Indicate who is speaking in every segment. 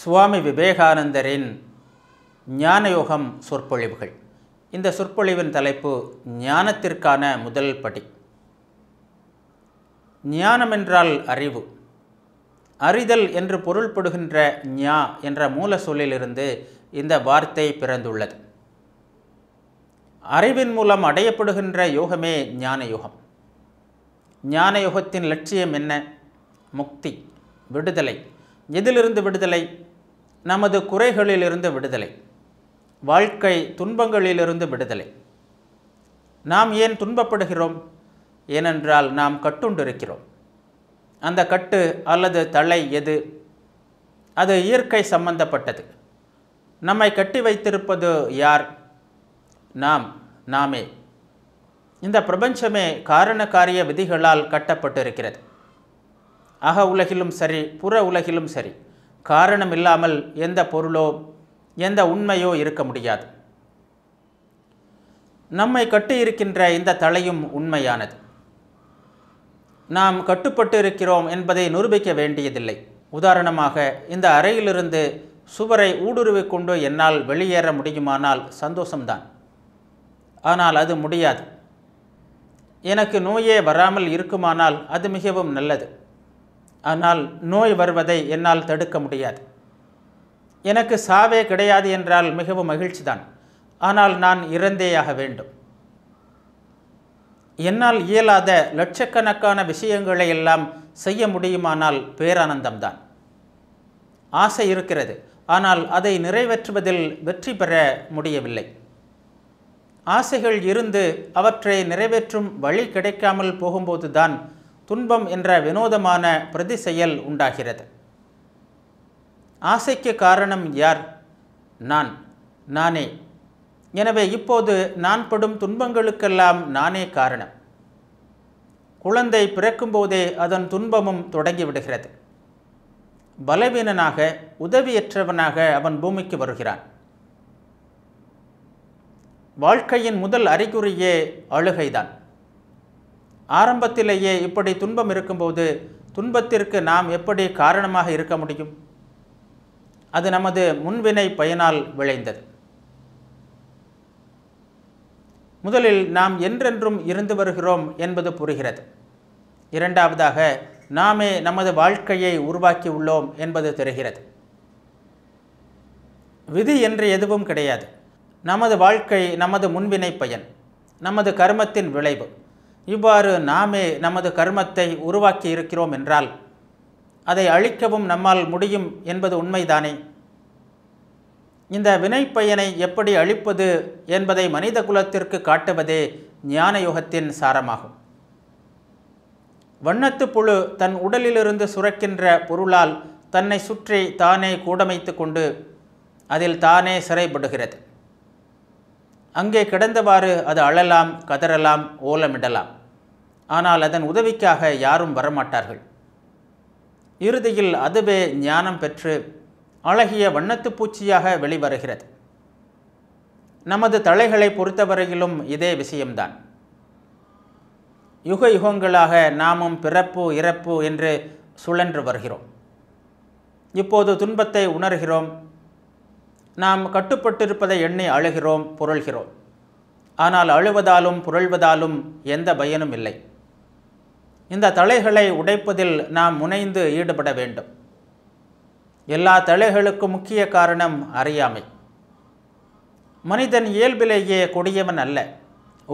Speaker 1: சுவாமி விவேகானந்தரின் ஞானயோகம் சொற்பொழிவுகள் இந்த சொற்பொழிவின் தலைப்பு ஞானத்திற்கான முதல் படி ஞானம் என்றால் அறிவு அறிதல் என்று பொருள்படுகின்ற ஞா என்ற மூல சொல்லிலிருந்து இந்த வார்த்தை பிறந்துள்ளது அறிவின் மூலம் அடையப்படுகின்ற யோகமே ஞானயோகம் ஞானயோகத்தின் லட்சியம் என்ன முக்தி விடுதலை எதிலிருந்து விடுதலை நமது குறைகளிலிருந்து விடுதலை வாழ்க்கை துன்பங்களிலிருந்து விடுதலை நாம் ஏன் துன்பப்படுகிறோம் ஏனென்றால் நாம் கட்டுண்டிருக்கிறோம் அந்த கட்டு அல்லது தலை எது அது இயற்கை சம்பந்தப்பட்டது நம்மை கட்டி வைத்திருப்பது யார் நாம் நாமே இந்த பிரபஞ்சமே காரண காரிய விதிகளால் கட்டப்பட்டிருக்கிறது அக உலகிலும் சரி புற உலகிலும் சரி காரணம் இல்லாமல் எந்த பொருளோ எந்த உண்மையோ இருக்க முடியாது நம்மை கட்டியிருக்கின்ற இந்த தலையும் உண்மையானது நாம் கட்டுப்பட்டு இருக்கிறோம் என்பதை நிரூபிக்க வேண்டியதில்லை உதாரணமாக இந்த அறையிலிருந்து சுவரை ஊடுருவிக் கொண்டு என்னால் வெளியேற முடியுமானால் சந்தோஷம்தான் ஆனால் அது முடியாது எனக்கு நோயே வராமல் இருக்குமானால் அது மிகவும் நல்லது ஆனால் நோய் வருவதை என்னால் தடுக்க முடியாது எனக்கு சாவே கிடையாது என்றால் மிகவும் மகிழ்ச்சி தான் ஆனால் நான் இறந்தேயாக வேண்டும் என்னால் இயலாத லட்சக்கணக்கான விஷயங்களை எல்லாம் செய்ய முடியுமானால் பேரானந்தம்தான் ஆசை இருக்கிறது ஆனால் அதை நிறைவேற்றுவதில் வெற்றி பெற முடியவில்லை ஆசைகள் இருந்து அவற்றை நிறைவேற்றும் வழி கிடைக்காமல் போகும்போது தான் துன்பம் என்ற வினோதமான பிரதி செயல் உண்டாகிறது ஆசைக்கு காரணம் யார் நான் நானே எனவே இப்போது நான் படும் துன்பங்களுக்கெல்லாம் நானே காரணம் குழந்தை பிறக்கும்போதே அதன் துன்பமும் தொடங்கிவிடுகிறது பலவீனனாக உதவியற்றவனாக அவன் பூமிக்கு வருகிறான் வாழ்க்கையின் முதல் அறிகுறியே அழுகைதான் ஆரம்பத்திலேயே இப்படி துன்பம் இருக்கும்போது துன்பத்திற்கு நாம் எப்படி காரணமாக இருக்க முடியும் அது நமது முன்வினை பயனால் விளைந்தது முதலில் நாம் என்றென்றும் இருந்து வருகிறோம் என்பது புரிகிறது இரண்டாவதாக நாமே நமது வாழ்க்கையை உருவாக்கி உள்ளோம் என்பது தெரிகிறது விதி என்று எதுவும் கிடையாது நமது வாழ்க்கை நமது முன்வினை பயன் நமது கர்மத்தின் விளைவு இவ்வாறு நாமே நமது கர்மத்தை உருவாக்கி இருக்கிறோம் என்றால் அதை அழிக்கவும் நம்மால் முடியும் என்பது உண்மைதானே இந்த வினைப்பயனை எப்படி அழிப்பது என்பதை மனித குலத்திற்கு காட்டுவதே ஞான யுகத்தின் சாரமாகும் வண்ணத்து புழு தன் உடலிலிருந்து சுரக்கின்ற பொருளால் தன்னை சுற்றி தானே கூடமைத்து கொண்டு அதில் தானே சிறைப்படுகிறது அங்கே கிடந்தவாறு அது அழலாம் கதறலாம் ஓலமிடலாம் ஆனால் அதன் உதவிக்காக யாரும் வரமாட்டார்கள் இறுதியில் அதுவே ஞானம் பெற்று அழகிய வண்ணத்துப்பூச்சியாக பூச்சியாக வெளிவருகிறது நமது தலைகளை பொறுத்தவரையிலும் இதே விஷயம்தான் யுக யுகங்களாக நாமும் பிறப்பு இறப்பு என்று சுழன்று வருகிறோம் இப்போது துன்பத்தை உணர்கிறோம் நாம் கட்டுப்பட்டிருப்பதை எண்ணி அழுகிறோம் புரள்கிறோம் ஆனால் அழுவதாலும் புரள்வதாலும் எந்த பயனும் இல்லை இந்த தலைகளை உடைப்பதில் நாம் முனைந்து ஈடுபட வேண்டும் எல்லா தலைகளுக்கும் முக்கிய காரணம் அறியாமை மனிதன் இயல்பிலேயே கொடியவன் அல்ல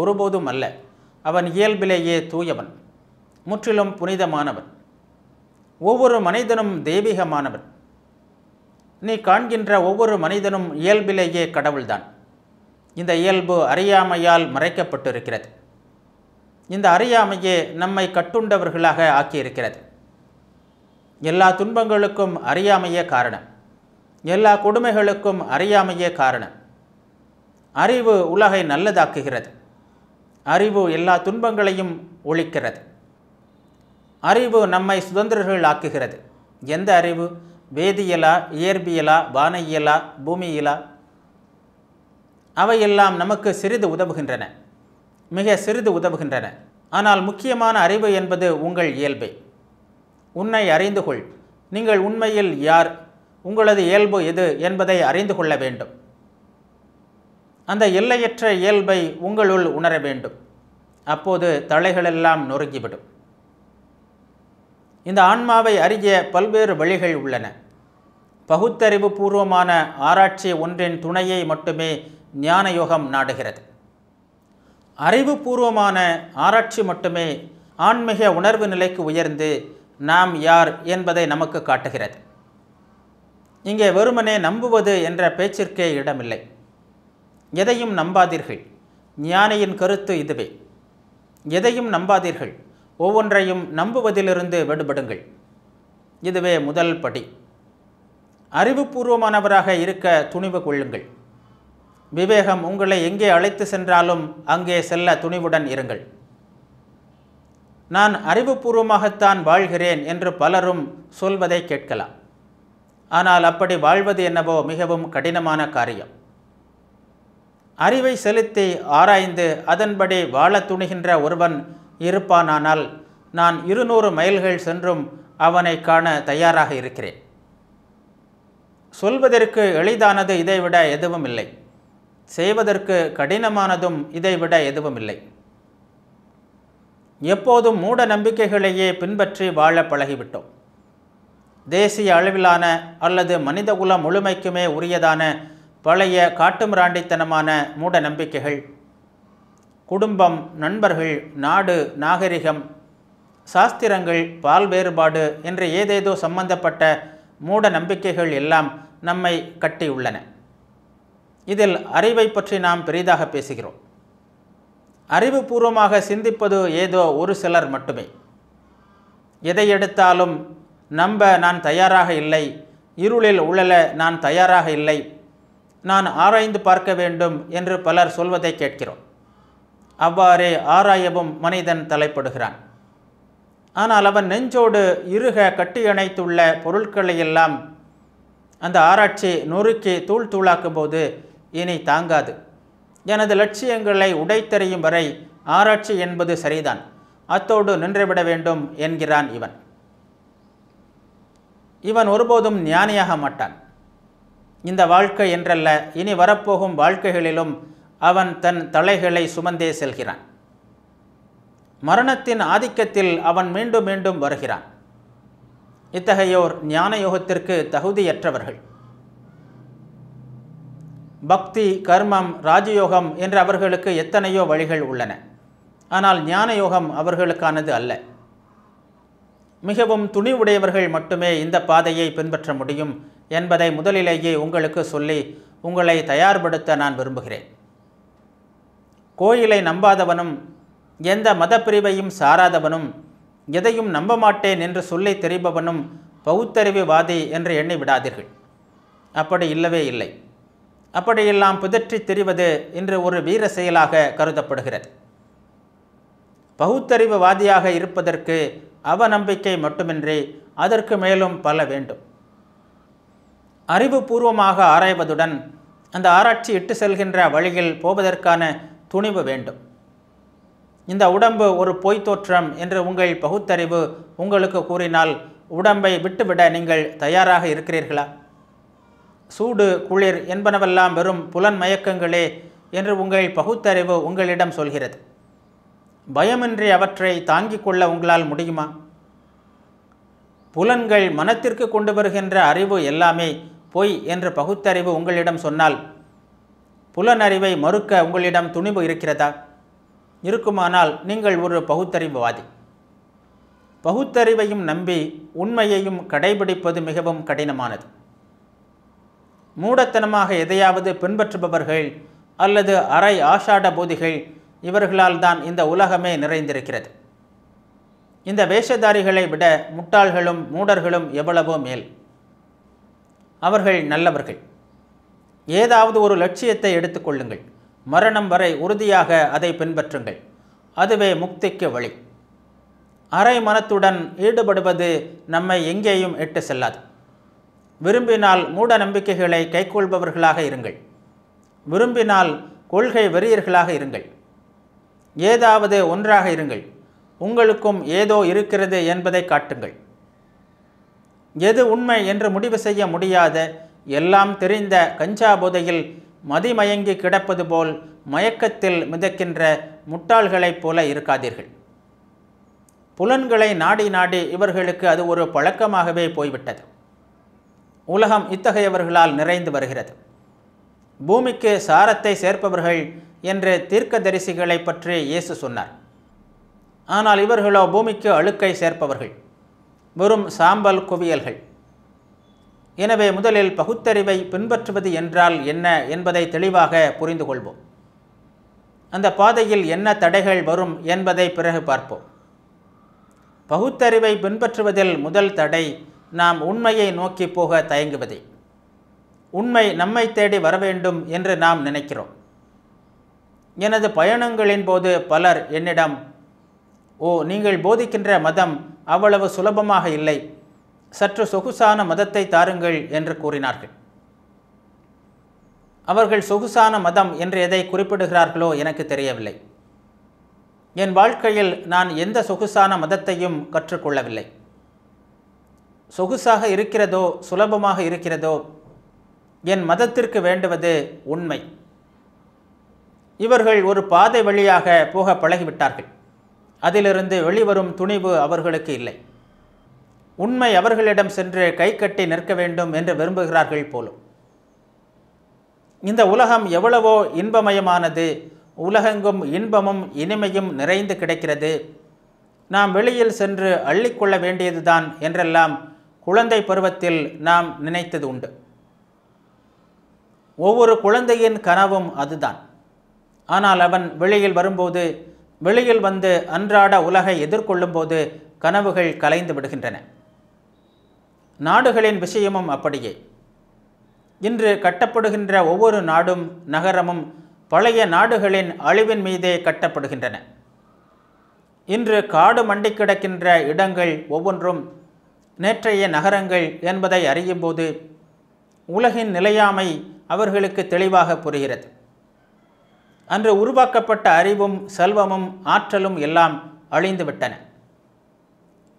Speaker 1: ஒருபோதும் அல்ல அவன் இயல்பிலேயே தூயவன் முற்றிலும் புனிதமானவன் ஒவ்வொரு மனிதனும் தெய்வீகமானவன் நீ காண்கின்ற ஒவ்வொரு மனிதனும் இயல்பிலேயே கடவுள்தான் இந்த இயல்பு அறியாமையால் மறைக்கப்பட்டிருக்கிறது இந்த அறியாமையே நம்மை கட்டுண்டவர்களாக ஆக்கியிருக்கிறது எல்லா துன்பங்களுக்கும் அறியாமையே காரணம் எல்லா கொடுமைகளுக்கும் அறியாமையே காரணம் அறிவு உலகை நல்லதாக்குகிறது அறிவு எல்லா துன்பங்களையும் ஒழிக்கிறது அறிவு நம்மை சுதந்திரர்கள் ஆக்குகிறது எந்த அறிவு வேதியியலா இயற்பியலா வானையியலா பூமியலா அவையெல்லாம் நமக்கு சிறிது உதவுகின்றன மிக சிறிது உதவுகின்றன ஆனால் முக்கியமான அறிவு என்பது உங்கள் இயல்பை உன்னை அறிந்து கொள் நீங்கள் உண்மையில் யார் உங்களது இயல்பு எது என்பதை அறிந்து கொள்ள வேண்டும் அந்த எல்லையற்ற இயல்பை உங்களுள் உணர வேண்டும் அப்போது தலைகளெல்லாம் நொறுங்கிவிடும் இந்த ஆன்மாவை அறிய பல்வேறு வழிகள் உள்ளன பகுத்தறிவு பூர்வமான ஆராய்ச்சி ஒன்றின் துணையை மட்டுமே ஞான யோகம் நாடுகிறது அறிவுபூர்வமான ஆராய்ச்சி மட்டுமே ஆன்மீக உணர்வு நிலைக்கு உயர்ந்து நாம் யார் என்பதை நமக்கு காட்டுகிறது இங்கே வெறுமனே நம்புவது என்ற பேச்சிற்கே இடமில்லை எதையும் நம்பாதீர்கள் ஞானியின் கருத்து இதுவே எதையும் நம்பாதீர்கள் ஒவ்வொன்றையும் நம்புவதிலிருந்து விடுபடுங்கள் இதுவே முதல் படி அறிவுபூர்வமானவராக இருக்க துணிவு கொள்ளுங்கள் விவேகம் உங்களை எங்கே அழைத்து சென்றாலும் அங்கே செல்ல துணிவுடன் இருங்கள் நான் அறிவுபூர்வமாகத்தான் வாழ்கிறேன் என்று பலரும் சொல்வதை கேட்கலாம் ஆனால் அப்படி வாழ்வது என்னவோ மிகவும் கடினமான காரியம் அறிவை செலுத்தி ஆராய்ந்து அதன்படி வாழ துணிகின்ற ஒருவன் இருப்பானானால் நான் இருநூறு மைல்கள் சென்றும் அவனை காண தயாராக இருக்கிறேன் சொல்வதற்கு எளிதானது இதைவிட எதுவும் இல்லை செய்வதற்கு கடினமானதும் இதைவிட எதுவும் இல்லை எப்போதும் மூட நம்பிக்கைகளையே பின்பற்றி வாழ பழகிவிட்டோம் தேசிய அளவிலான அல்லது மனிதகுலம் முழுமைக்குமே உரியதான பழைய காட்டுமிராண்டித்தனமான மூட நம்பிக்கைகள் குடும்பம் நண்பர்கள் நாடு நாகரிகம் சாஸ்திரங்கள் பால் வேறுபாடு என்ற ஏதேதோ சம்பந்தப்பட்ட மூட நம்பிக்கைகள் எல்லாம் நம்மை கட்டியுள்ளன இதில் அறிவை பற்றி நாம் பெரிதாக பேசுகிறோம் அறிவுபூர்வமாக சிந்திப்பது ஏதோ ஒரு சிலர் மட்டுமே எதை எடுத்தாலும் நம்ப நான் தயாராக இல்லை இருளில் உழல நான் தயாராக இல்லை நான் ஆராய்ந்து பார்க்க வேண்டும் என்று பலர் சொல்வதை கேட்கிறோம் அவ்வாறே ஆராயவும் மனிதன் தலைப்படுகிறான் ஆனால் அவன் நெஞ்சோடு இருக கட்டியணைத்துள்ள பொருட்களையெல்லாம் அந்த ஆராய்ச்சி நொறுக்கி தூள் தூளாக்கும் போது இனி தாங்காது எனது லட்சியங்களை உடைத்தறியும் வரை ஆராய்ச்சி என்பது சரிதான் அத்தோடு நின்றுவிட வேண்டும் என்கிறான் இவன் இவன் ஒருபோதும் ஞானியாக மாட்டான் இந்த வாழ்க்கை என்றல்ல இனி வரப்போகும் வாழ்க்கைகளிலும் அவன் தன் தலைகளை சுமந்தே செல்கிறான் மரணத்தின் ஆதிக்கத்தில் அவன் மீண்டும் மீண்டும் வருகிறான் இத்தகையோர் ஞான யோகத்திற்கு தகுதியற்றவர்கள் பக்தி கர்மம் ராஜயோகம் என்று அவர்களுக்கு எத்தனையோ வழிகள் உள்ளன ஆனால் ஞான யோகம் அவர்களுக்கானது அல்ல மிகவும் துணிவுடையவர்கள் மட்டுமே இந்த பாதையை பின்பற்ற முடியும் என்பதை முதலிலேயே உங்களுக்கு சொல்லி உங்களை தயார்படுத்த நான் விரும்புகிறேன் கோயிலை நம்பாதவனும் எந்த மதப்பிரிவையும் சாராதவனும் எதையும் நம்ப மாட்டேன் என்று சொல்லி தெரிபவனும் வாதி என்று எண்ணி விடாதீர்கள் அப்படி இல்லவே இல்லை அப்படியெல்லாம் புதற்றி தெரிவது இன்று ஒரு வீர செயலாக கருதப்படுகிறது பகுத்தறிவு வாதியாக இருப்பதற்கு அவநம்பிக்கை மட்டுமின்றி அதற்கு மேலும் பல வேண்டும் அறிவுபூர்வமாக ஆராய்வதுடன் அந்த ஆராய்ச்சி இட்டு செல்கின்ற வழியில் போவதற்கான துணிவு வேண்டும் இந்த உடம்பு ஒரு பொய் தோற்றம் என்று உங்கள் பகுத்தறிவு உங்களுக்கு கூறினால் உடம்பை விட்டுவிட நீங்கள் தயாராக இருக்கிறீர்களா சூடு குளிர் என்பனவெல்லாம் வெறும் புலன் மயக்கங்களே என்று உங்கள் பகுத்தறிவு உங்களிடம் சொல்கிறது பயமின்றி அவற்றை தாங்கிக் கொள்ள உங்களால் முடியுமா புலன்கள் மனத்திற்கு கொண்டு வருகின்ற அறிவு எல்லாமே பொய் என்று பகுத்தறிவு உங்களிடம் சொன்னால் புலனறிவை மறுக்க உங்களிடம் துணிவு இருக்கிறதா இருக்குமானால் நீங்கள் ஒரு பகுத்தறிவுவாதி பகுத்தறிவையும் நம்பி உண்மையையும் கடைபிடிப்பது மிகவும் கடினமானது மூடத்தனமாக எதையாவது பின்பற்றுபவர்கள் அல்லது அரை ஆஷாட போதிகள் இவர்களால் தான் இந்த உலகமே நிறைந்திருக்கிறது இந்த வேஷதாரிகளை விட முட்டாள்களும் மூடர்களும் எவ்வளவோ மேல் அவர்கள் நல்லவர்கள் ஏதாவது ஒரு லட்சியத்தை எடுத்துக்கொள்ளுங்கள் மரணம் வரை உறுதியாக அதை பின்பற்றுங்கள் அதுவே முக்திக்கு வழி அரை மனத்துடன் ஈடுபடுவது நம்மை எங்கேயும் எட்டு செல்லாது விரும்பினால் மூட நம்பிக்கைகளை கைக்கொள்பவர்களாக இருங்கள் விரும்பினால் கொள்கை வெறியர்களாக இருங்கள் ஏதாவது ஒன்றாக இருங்கள் உங்களுக்கும் ஏதோ இருக்கிறது என்பதை காட்டுங்கள் எது உண்மை என்று முடிவு செய்ய முடியாத எல்லாம் தெரிந்த கஞ்சா போதையில் மதிமயங்கி கிடப்பது போல் மயக்கத்தில் மிதக்கின்ற முட்டாள்களைப் போல இருக்காதீர்கள் புலன்களை நாடி நாடி இவர்களுக்கு அது ஒரு பழக்கமாகவே போய்விட்டது உலகம் இத்தகையவர்களால் நிறைந்து வருகிறது பூமிக்கு சாரத்தை சேர்ப்பவர்கள் என்று தீர்க்க தரிசிகளை பற்றி இயேசு சொன்னார் ஆனால் இவர்களோ பூமிக்கு அழுக்கை சேர்ப்பவர்கள் வெறும் சாம்பல் குவியல்கள் எனவே முதலில் பகுத்தறிவை பின்பற்றுவது என்றால் என்ன என்பதை தெளிவாக புரிந்து கொள்வோம் அந்த பாதையில் என்ன தடைகள் வரும் என்பதை பிறகு பார்ப்போம் பகுத்தறிவை பின்பற்றுவதில் முதல் தடை நாம் உண்மையை நோக்கி போக தயங்குவதே உண்மை நம்மை தேடி வர வேண்டும் என்று நாம் நினைக்கிறோம் எனது பயணங்களின் போது பலர் என்னிடம் ஓ நீங்கள் போதிக்கின்ற மதம் அவ்வளவு சுலபமாக இல்லை சற்று சொகுசான மதத்தை தாருங்கள் என்று கூறினார்கள் அவர்கள் சொகுசான மதம் என்று எதை குறிப்பிடுகிறார்களோ எனக்கு தெரியவில்லை என் வாழ்க்கையில் நான் எந்த சொகுசான மதத்தையும் கற்றுக்கொள்ளவில்லை சொகுசாக இருக்கிறதோ சுலபமாக இருக்கிறதோ என் மதத்திற்கு வேண்டுவது உண்மை இவர்கள் ஒரு பாதை வழியாக போக பழகிவிட்டார்கள் அதிலிருந்து வெளிவரும் துணிவு அவர்களுக்கு இல்லை உண்மை அவர்களிடம் சென்று கை கட்டி நிற்க வேண்டும் என்று விரும்புகிறார்கள் போலும் இந்த உலகம் எவ்வளவோ இன்பமயமானது உலகெங்கும் இன்பமும் இனிமையும் நிறைந்து கிடைக்கிறது நாம் வெளியில் சென்று அள்ளிக்கொள்ள வேண்டியதுதான் என்றெல்லாம் குழந்தை பருவத்தில் நாம் நினைத்தது உண்டு ஒவ்வொரு குழந்தையின் கனவும் அதுதான் ஆனால் அவன் வெளியில் வரும்போது வெளியில் வந்து அன்றாட உலகை எதிர்கொள்ளும்போது கனவுகள் கலைந்து விடுகின்றன நாடுகளின் விஷயமும் அப்படியே இன்று கட்டப்படுகின்ற ஒவ்வொரு நாடும் நகரமும் பழைய நாடுகளின் அழிவின் மீதே கட்டப்படுகின்றன இன்று காடு மண்டி கிடக்கின்ற இடங்கள் ஒவ்வொன்றும் நேற்றைய நகரங்கள் என்பதை அறியும்போது உலகின் நிலையாமை அவர்களுக்கு தெளிவாக புரிகிறது அன்று உருவாக்கப்பட்ட அறிவும் செல்வமும் ஆற்றலும் எல்லாம் அழிந்துவிட்டன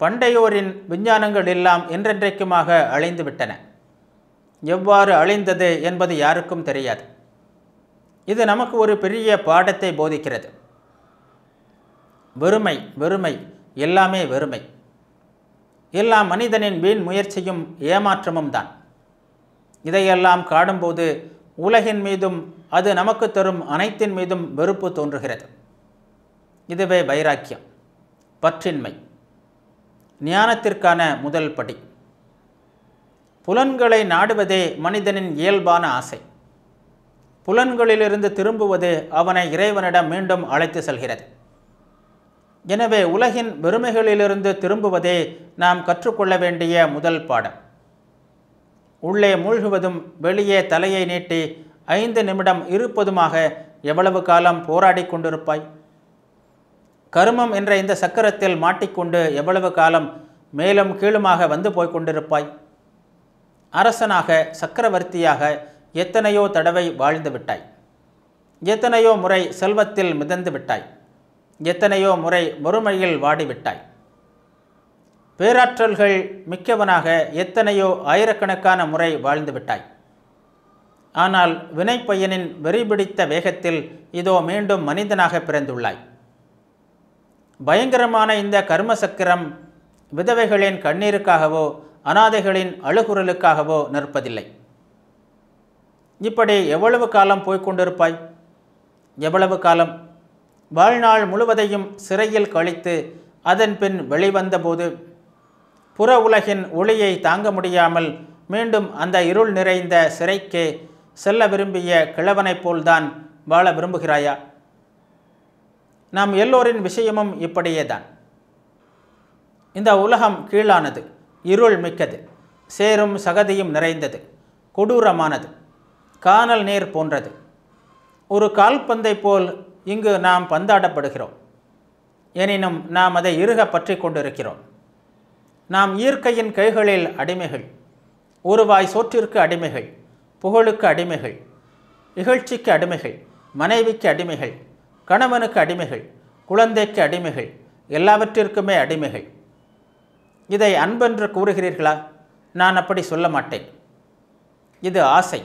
Speaker 1: பண்டையோரின் விஞ்ஞானங்கள் எல்லாம் என்றென்றைக்குமாக அழிந்துவிட்டன எவ்வாறு அழிந்தது என்பது யாருக்கும் தெரியாது இது நமக்கு ஒரு பெரிய பாடத்தை போதிக்கிறது வெறுமை வெறுமை எல்லாமே வெறுமை எல்லா மனிதனின் வீண் முயற்சியும் ஏமாற்றமும் தான் இதையெல்லாம் காடும்போது உலகின் மீதும் அது நமக்கு தரும் அனைத்தின் மீதும் வெறுப்பு தோன்றுகிறது இதுவே வைராக்கியம் பற்றின்மை ஞானத்திற்கான முதல் படி புலன்களை நாடுவதே மனிதனின் இயல்பான ஆசை புலன்களிலிருந்து திரும்புவது அவனை இறைவனிடம் மீண்டும் அழைத்து செல்கிறது எனவே உலகின் பெருமைகளிலிருந்து திரும்புவதே நாம் கற்றுக்கொள்ள வேண்டிய முதல் பாடம் உள்ளே மூழ்குவதும் வெளியே தலையை நீட்டி ஐந்து நிமிடம் இருப்பதுமாக எவ்வளவு காலம் போராடி கொண்டிருப்பாய் கருமம் என்ற இந்த சக்கரத்தில் மாட்டிக்கொண்டு எவ்வளவு காலம் மேலும் கீழுமாக வந்து போய் கொண்டிருப்பாய் அரசனாக சக்கரவர்த்தியாக எத்தனையோ தடவை வாழ்ந்து விட்டாய் எத்தனையோ முறை செல்வத்தில் மிதந்து விட்டாய் எத்தனையோ முறை மறுமையில் வாடிவிட்டாய் பேராற்றல்கள் மிக்கவனாக எத்தனையோ ஆயிரக்கணக்கான முறை வாழ்ந்து விட்டாய் ஆனால் வினைப்பையனின் வெறிபிடித்த வேகத்தில் இதோ மீண்டும் மனிதனாக பிறந்துள்ளாய் பயங்கரமான இந்த கர்ம சக்கரம் விதவைகளின் கண்ணீருக்காகவோ அனாதைகளின் அழுகுரலுக்காகவோ நிற்பதில்லை இப்படி எவ்வளவு காலம் போய்கொண்டிருப்பாய் எவ்வளவு காலம் வாழ்நாள் முழுவதையும் சிறையில் கழித்து அதன் பின் வெளிவந்தபோது புற உலகின் ஒளியை தாங்க முடியாமல் மீண்டும் அந்த இருள் நிறைந்த சிறைக்கே செல்ல விரும்பிய கிழவனைப் போல்தான் வாழ விரும்புகிறாயா நாம் எல்லோரின் விஷயமும் இப்படியே தான் இந்த உலகம் கீழானது இருள் மிக்கது சேரும் சகதியும் நிறைந்தது கொடூரமானது காணல் நீர் போன்றது ஒரு கால்பந்தை போல் இங்கு நாம் பந்தாடப்படுகிறோம் எனினும் நாம் அதை இருக பற்றி கொண்டிருக்கிறோம் நாம் இயற்கையின் கைகளில் அடிமைகள் ஒருவாய் சோற்றிற்கு அடிமைகள் புகழுக்கு அடிமைகள் இகழ்ச்சிக்கு அடிமைகள் மனைவிக்கு அடிமைகள் கணவனுக்கு அடிமைகள் குழந்தைக்கு அடிமைகள் எல்லாவற்றிற்குமே அடிமைகள் இதை அன்பென்று கூறுகிறீர்களா நான் அப்படி சொல்ல மாட்டேன் இது ஆசை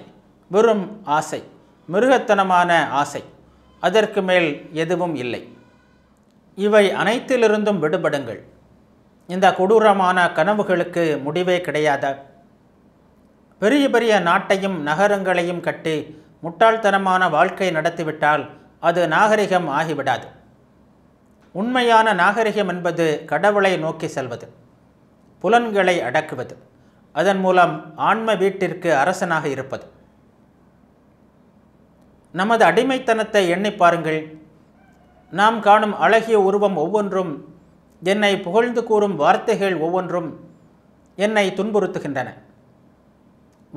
Speaker 1: வெறும் ஆசை மிருகத்தனமான ஆசை அதற்கு மேல் எதுவும் இல்லை இவை அனைத்திலிருந்தும் விடுபடுங்கள் இந்த கொடூரமான கனவுகளுக்கு முடிவே கிடையாதா பெரிய பெரிய நாட்டையும் நகரங்களையும் கட்டி முட்டாள்தனமான வாழ்க்கை நடத்திவிட்டால் அது நாகரிகம் ஆகிவிடாது உண்மையான நாகரிகம் என்பது கடவுளை நோக்கி செல்வது புலன்களை அடக்குவது அதன் மூலம் ஆன்ம வீட்டிற்கு அரசனாக இருப்பது நமது அடிமைத்தனத்தை எண்ணி பாருங்கள் நாம் காணும் அழகிய உருவம் ஒவ்வொன்றும் என்னை புகழ்ந்து கூறும் வார்த்தைகள் ஒவ்வொன்றும் என்னை துன்புறுத்துகின்றன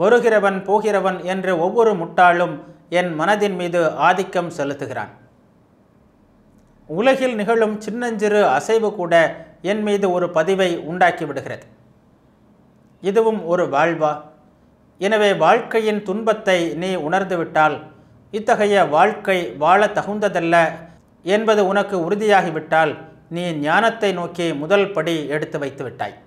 Speaker 1: வருகிறவன் போகிறவன் என்று ஒவ்வொரு முட்டாளும் என் மனதின் மீது ஆதிக்கம் செலுத்துகிறான் உலகில் நிகழும் சின்னஞ்சிறு அசைவு கூட என் மீது ஒரு பதிவை உண்டாக்கிவிடுகிறது இதுவும் ஒரு வாழ்வா எனவே வாழ்க்கையின் துன்பத்தை நீ உணர்ந்துவிட்டால் இத்தகைய வாழ்க்கை வாழ தகுந்ததல்ல என்பது உனக்கு உறுதியாகிவிட்டால் நீ ஞானத்தை நோக்கி முதல் படி எடுத்து வைத்துவிட்டாய்